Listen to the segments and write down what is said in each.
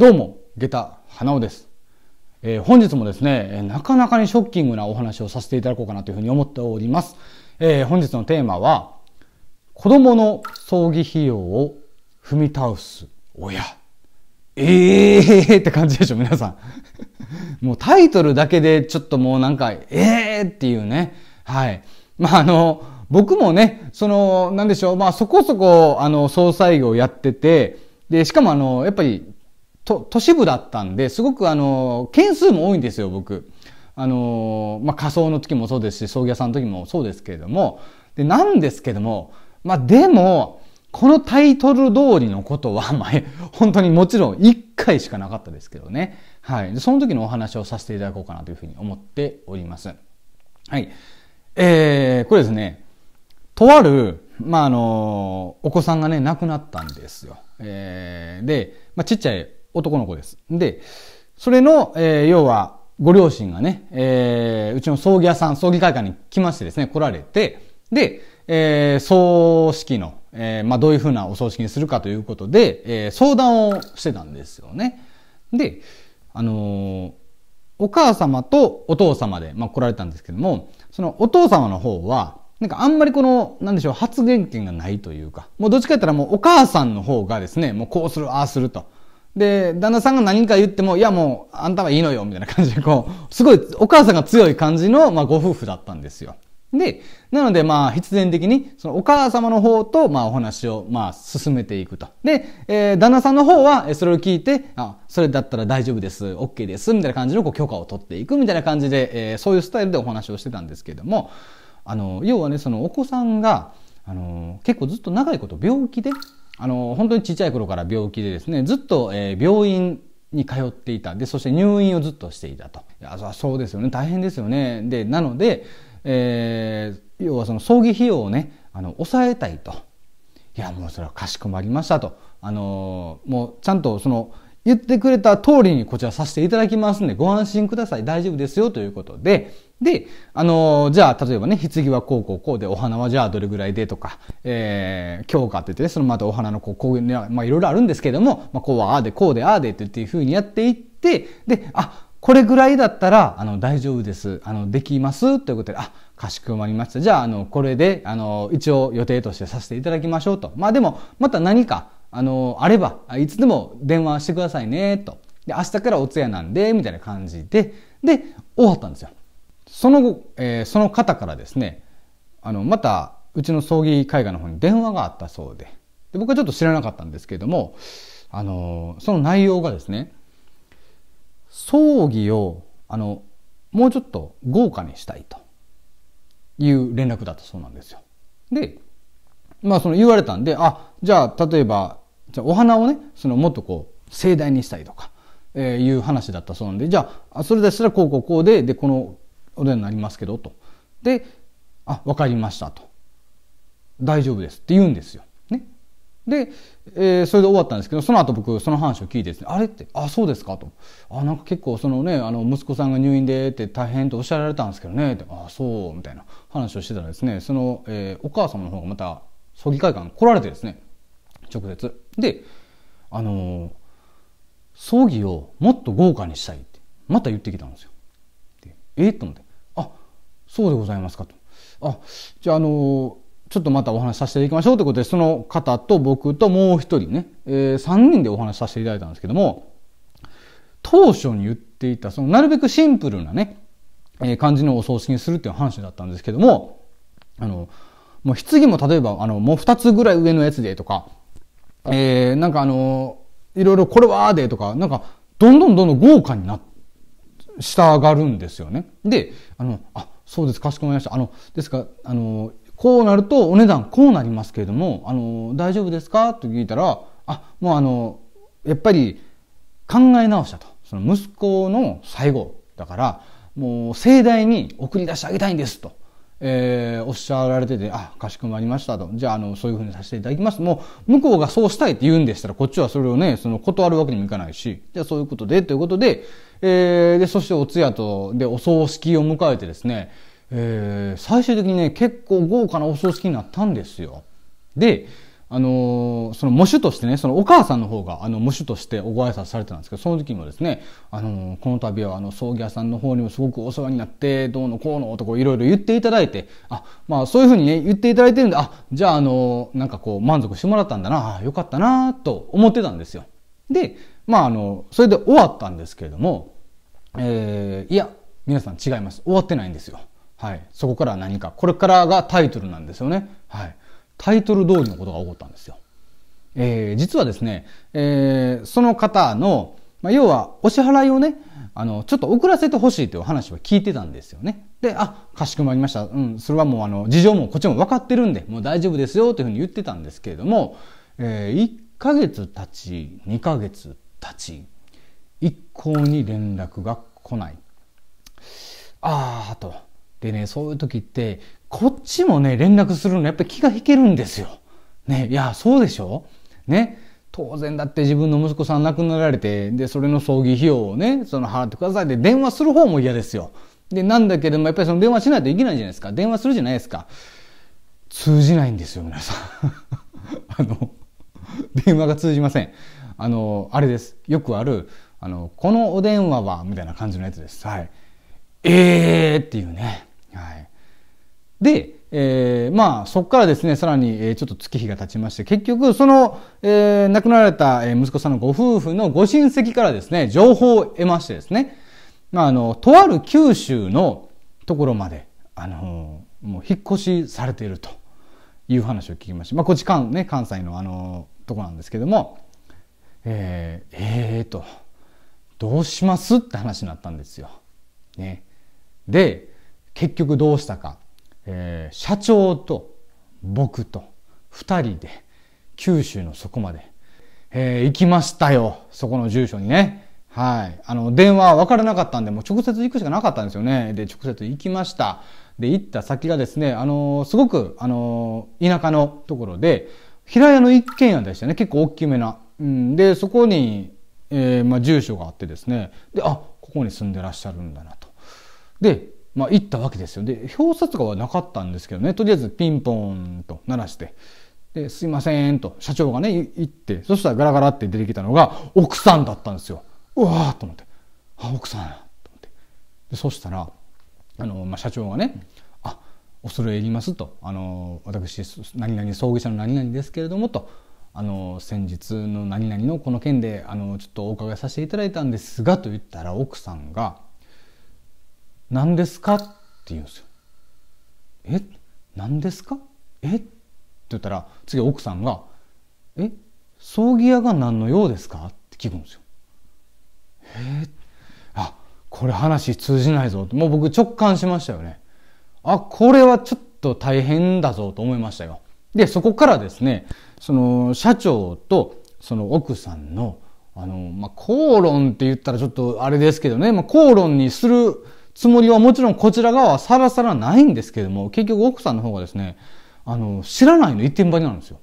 どうも、下駄花尾です。えー、本日もですね、なかなかにショッキングなお話をさせていただこうかなというふうに思っております。えー、本日のテーマは、子供の葬儀費用を踏み倒す親。えーって感じでしょ、皆さん。もうタイトルだけでちょっともうなんか、えーっていうね。はい。まあ、あの、僕もね、その、なんでしょう、まあそこそこ、あの、総裁業やってて、で、しかもあの、やっぱり都都市部だったんで、すごくあの、件数も多いんですよ、僕。あの、まあ、仮装の時もそうですし、葬儀屋さんの時もそうですけれども、で、なんですけども、まあ、でも、このタイトル通りのことは、まあ、本当にもちろん1回しかなかったですけどね。はい。その時のお話をさせていただこうかなというふうに思っております。はい。えー、これですね、とある、まあ、あの、お子さんがね、亡くなったんですよ。えー、で、まあ、ちっちゃい男の子です。で、それの、えー、要は、ご両親がね、えー、うちの葬儀屋さん、葬儀会館に来ましてですね、来られて、で、えー、葬式の、えー、まあ、どういうふうなお葬式にするかということで、えー、相談をしてたんですよね。で、あのー、お母様とお父様で、まあ、来られたんですけども、そのお父様の方は、なんかあんまりこの、なんでしょう、発言権がないというか、もうどっちか言ったらもうお母さんの方がですね、もうこうする、ああすると。で、旦那さんが何か言っても、いやもう、あんたはいいのよ、みたいな感じで、こう、すごい、お母さんが強い感じの、まあ、ご夫婦だったんですよ。で、なので、まあ、必然的に、そのお母様の方と、まあ、お話を、まあ、進めていくと。で、えー、旦那さんの方は、それを聞いて、あ、それだったら大丈夫です、OK です、みたいな感じの、こう、許可を取っていく、みたいな感じで、えー、そういうスタイルでお話をしてたんですけども、あの、要はね、そのお子さんが、あの、結構ずっと長いこと病気で、あの、本当にちっちゃい頃から病気でですね、ずっと、えー、病院に通っていた。で、そして入院をずっとしていたと。いやそうですよね。大変ですよね。で、なので、えー、要はその葬儀費用をね、あの、抑えたいと。いや、もうそれはかしこまりましたと。あのー、もうちゃんとその、言ってくれた通りにこちらさせていただきますんで、ご安心ください。大丈夫ですよ。ということで、で、あの、じゃあ、例えばね、棺はこうこうこうで、お花はじゃあどれぐらいでとか、えー、日かって言ってね、そのまたお花のこう、こういうね、まあいろいろあるんですけども、まあこうはああで、こうで、ああでっていうふうにやっていって、で、あ、これぐらいだったら、あの、大丈夫です。あの、できます。ということで、あ、かしこまりました。じゃあ、あの、これで、あの、一応予定としてさせていただきましょうと。まあでも、また何か、あの、あれば、いつでも電話してくださいね、と。で、明日からお通夜なんで、みたいな感じで、で、終わったんですよ。その後、えー、その方からですね、あの、また、うちの葬儀会館の方に電話があったそうで、で僕はちょっと知らなかったんですけれども、あの、その内容がですね、葬儀を、あの、もうちょっと豪華にしたいという連絡だったそうなんですよ。で、まあその言われたんで、あ、じゃあ例えば、じゃお花をね、そのもっとこう盛大にしたいとか、えー、いう話だったそうなんで、じゃあ、それでしたらこうこうこうで、で、このお出になりますけどと。で、あ、わかりましたと。大丈夫ですって言うんですよ。ね。で、えー、それで終わったんですけど、その後僕、その話を聞いてですね、あれって、あ、そうですかと。あ、なんか結構そのね、あの、息子さんが入院でって大変とおっしゃられたんですけどね、あ、そう、みたいな話をしてたらですね、その、えー、お母様の方がまた、葬儀会館に来られてですね、直接。で、あのー、葬儀をもっと豪華にしたいって、また言ってきたんですよ。えっと思って。そうでございますかと。あ、じゃあ、あの、ちょっとまたお話しさせていきましょうということで、その方と僕ともう一人ね、えー、3人でお話しさせていただいたんですけども、当初に言っていた、その、なるべくシンプルなね、えー、感じのお葬式にするっていう話だったんですけども、あの、もう棺も例えば、あの、もう2つぐらい上のやつでとか、えー、なんかあの、いろいろこれはでとか、なんか、どんどんどんどん豪華にな、したがるんですよね。で、あの、あ、そうです、かしこまりました。あの、ですか、あの、こうなるとお値段こうなりますけれども、あの、大丈夫ですかと聞いたら、あ、もうあの、やっぱり考え直したと。その息子の最後だから、もう盛大に送り出してあげたいんですと。えー、おっしゃられてて、あ、かしこまりましたと。じゃあ、あの、そういうふうにさせていただきます。もう、向こうがそうしたいって言うんでしたら、こっちはそれをね、その、断るわけにもいかないし、じゃあそういうことで、ということで、えー、で、そしてお通夜と、で、お葬式を迎えてですね、えー、最終的にね、結構豪華なお葬式になったんですよ。で、あのー、その喪主としてね、そのお母さんの方が、あの、喪主としてご挨拶されてたんですけど、その時にですね、あのー、この度は、あの、葬儀屋さんの方にもすごくお世話になって、どうのこうのとこいろいろ言っていただいて、あ、まあ、そういうふうにね、言っていただいてるんで、あ、じゃあ、あのー、なんかこう、満足してもらったんだな、よかったな、と思ってたんですよ。で、まあ、あの、それで終わったんですけれども、えー、いや、皆さん違います。終わってないんですよ。はい。そこから何か。これからがタイトルなんですよね。はい。タイトル通りのことが起こったんですよ。えー、実はですね、えー、その方の、まあ、要はお支払いをね、あの、ちょっと遅らせてほしいという話は聞いてたんですよね。で、あ、かしこまりました。うん、それはもうあの、事情もこっちも分かってるんで、もう大丈夫ですよというふうに言ってたんですけれども、えー、1ヶ月経ち、2ヶ月経ち、一向に連絡が来ない。ああ、と。でね、そういう時って、こっちもね、連絡するのやっぱり気が引けるんですよ。ね、いや、そうでしょね。当然だって自分の息子さん亡くなられて、で、それの葬儀費用をね、その払ってくださいって電話する方も嫌ですよ。で、なんだけども、やっぱりその電話しないといけないじゃないですか。電話するじゃないですか。通じないんですよ、皆さん。あの、電話が通じません。あの、あれです。よくある、あの、このお電話は、みたいな感じのやつです。はい。えーっていうね。はい、で、えー、まあそこからですねさらに、えちょっと月日が経ちまして結局その、えー、亡くなられた息子さんのご夫婦のご親戚からですね情報を得ましてですね、まあ、あのとある九州のところまで、あのもう引っ越しされているという話を聞きました、まあ、こっち関,、ね、関西の、あのとこなんですけどもえー、えー、とどうしますって話になったんですよ。ね、で結局どうしたか、えー、社長と僕と2人で九州のそこまで、えー、行きましたよ。そこの住所にね。はい。あの、電話分からなかったんで、もう直接行くしかなかったんですよね。で、直接行きました。で、行った先がですね、あのー、すごく、あのー、田舎のところで、平屋の一軒家でしたね。結構大きめな。うん、で、そこに、えー、まあ、住所があってですね。で、あ、ここに住んでらっしゃるんだなと。で、まあ、行ったわけですよ。で、表札とかはなかったんですけどね、とりあえずピンポンと鳴らして、で、すいませんと、社長がね、行って、そしたらガラガラって出てきたのが、奥さんだったんですよ。うわーと思って、あ、奥さんと思って。で、そしたら、あの、まあ、社長がね、あ、恐れ入りますと、あの、私、何々、葬儀社の何々ですけれども、と、あの、先日の何々のこの件で、あの、ちょっとお伺いさせていただいたんですが、と言ったら、奥さんが、何ですか?」って言うんですよ。え何ですかえって言ったら次奥さんが「え葬儀屋が何の用ですか?」って聞くんですよ。えー、あこれ話通じないぞもう僕直感しましたよね。あこれはちょっと大変だぞと思いましたよ。でそこからですねその社長とその奥さんのあの、まあ、口論って言ったらちょっとあれですけどね、まあ、口論にするつもりはもちろんこちら側はさらさらないんですけども、結局奥さんの方がですね、あの、知らないの一点張りなんですよ。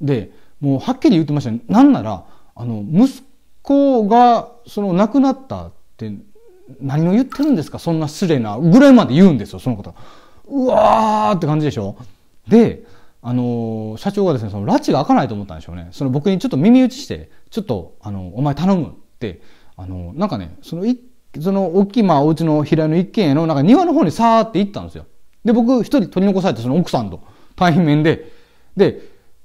で、もうはっきり言ってました、ね、なんなら、あの、息子が、その亡くなったって、何を言ってるんですかそんな失礼な、ぐらいまで言うんですよ、その方。うわーって感じでしょで、あの、社長がですね、その、拉致が開かないと思ったんでしょうね。その僕にちょっと耳打ちして、ちょっと、あの、お前頼むって、あの、なんかね、そのその大きい、まあ、お家の平屋の一軒家の、なんか庭の方にさーって行ったんですよ。で、僕一人取り残されて、その奥さんと対面で、で、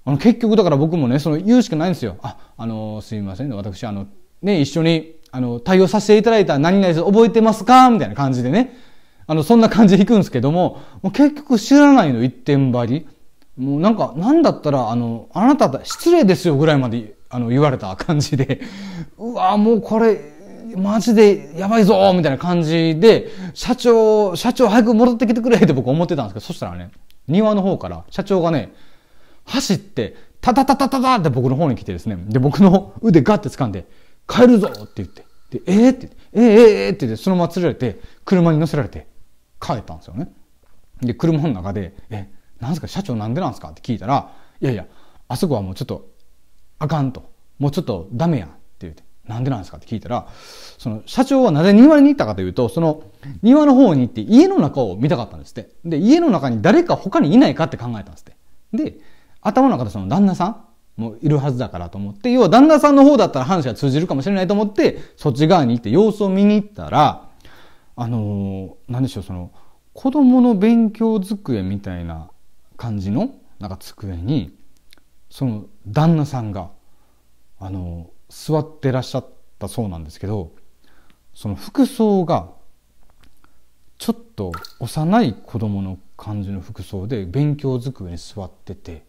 あの、結局だから僕もね、その言うしかないんですよ。あ、あのー、すいません、ね、私、あの、ね、一緒に、あの、対応させていただいた何々覚えてますかみたいな感じでね。あの、そんな感じで行くんですけども、もう結局知らないの、一点張り。もうなんか、なんだったら、あの、あなた、失礼ですよぐらいまで、あの、言われた感じで、うわもうこれ、マジでやばいぞみたいな感じで、社長、社長早く戻ってきてくれって 僕思ってたんですけど、そしたらね、庭の方から社長がね、走って、タタタタタタって僕の方に来てですね、で、僕の腕ガッて掴んで、帰るぞって言って、で、えー、って、えー、えぇ、えー、って言って、そのまま連れられて、車に乗せられて、帰ったんですよね。で、車の中で、え、なんすか、社長なんでなんすかって聞いたら、いやいや、あそこはもうちょっと、あかんと。もうちょっとダメやって言って。なんでなんですかって聞いたら、その社長はなぜ庭に行ったかというと、その庭の方に行って家の中を見たかったんですって。で、家の中に誰か他にいないかって考えたんですって。で、頭の中でその旦那さんもいるはずだからと思って、要は旦那さんの方だったら話が通じるかもしれないと思って、そっち側に行って様子を見に行ったら、あの何でしょう、その、子供の勉強机みたいな感じの、なんか机に、その旦那さんがあの座ってらっしゃったそうなんですけどその服装がちょっと幼い子供の感じの服装で勉強机に座ってて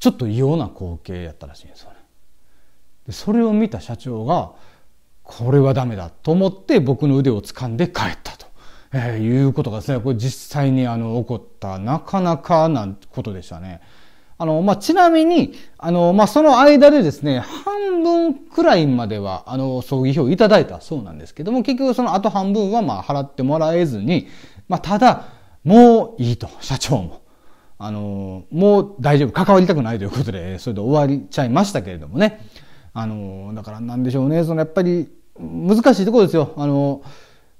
ちょっと異様な光景やったらしいんですよね。でそれを見た社長がこれはダメだと思って僕の腕を掴んで帰ったと、えー、いうことがですねこれ実際にあの起こったなかなかなことでしたね。あの、まあ、ちなみに、あの、まあ、その間でですね、半分くらいまでは、あの、葬儀費をいただいたそうなんですけども、結局その後半分は、ま、払ってもらえずに、まあ、ただ、もういいと、社長も。あの、もう大丈夫、関わりたくないということで、それで終わりちゃいましたけれどもね。あの、だからなんでしょうね、そのやっぱり、難しいところですよ。あの、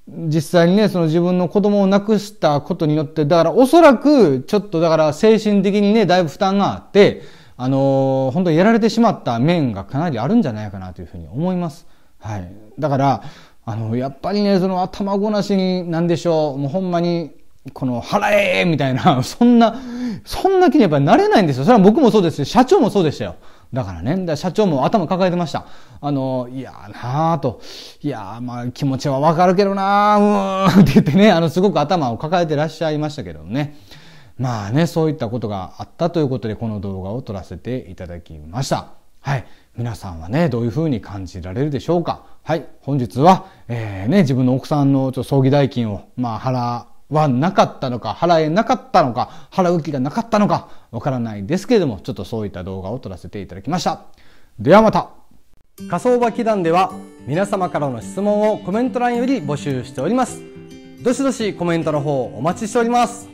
実際にね、その自分の子供を亡くしたことによって、だからおそらく、ちょっとだから精神的にね、だいぶ負担があって、あのー、本当にやられてしまった面がかなりあるんじゃないかなというふうに思います。はい。だから、あの、やっぱりね、その頭ごなしに、なんでしょう、もうほんまに、この、払えみたいな、そんな、そんな気にやっぱりなれないんですよ。それは僕もそうですし、社長もそうでしたよ。だからね、ら社長も頭抱えてました。あの、いやーなーと、いやーまあ気持ちはわかるけどなー、うーん って言ってね、あの、すごく頭を抱えてらっしゃいましたけどね。まあね、そういったことがあったということで、この動画を撮らせていただきました。はい。皆さんはね、どういうふうに感じられるでしょうかはい。本日は、えー、ね、自分の奥さんの葬儀代金を、まあ、払はなかったのか、払えなかったのか、払う気がなかったのか、わからないですけれども、ちょっとそういった動画を撮らせていただきました。ではまた仮想場祈願では、皆様からの質問をコメント欄より募集しております。どしどしコメントの方お待ちしております。